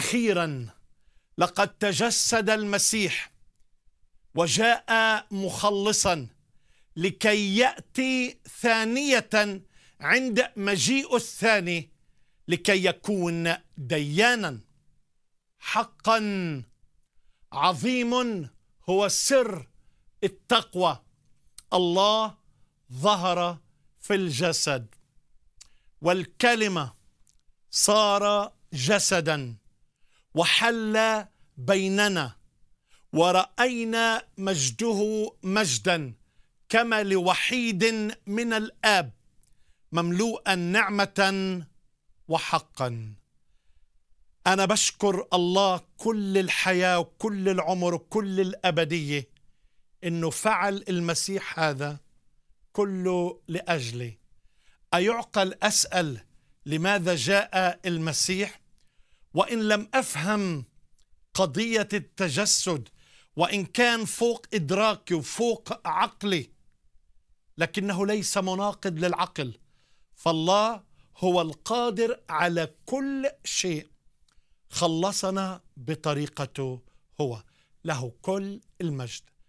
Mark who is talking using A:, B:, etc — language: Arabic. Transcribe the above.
A: اخيرا لقد تجسد المسيح وجاء مخلصا لكي ياتي ثانيه عند مجيء الثاني لكي يكون ديانا حقا عظيم هو سر التقوى الله ظهر في الجسد والكلمه صار جسدا وحل بيننا ورأينا مجده مجدا كما لوحيد من الآب مملوءا نعمة وحقا أنا بشكر الله كل الحياة وكل العمر وكل الأبدية إنه فعل المسيح هذا كله لأجلي أيعقل أسأل لماذا جاء المسيح وان لم افهم قضيه التجسد وان كان فوق ادراكي وفوق عقلي لكنه ليس مناقض للعقل فالله هو القادر على كل شيء خلصنا بطريقته هو له كل المجد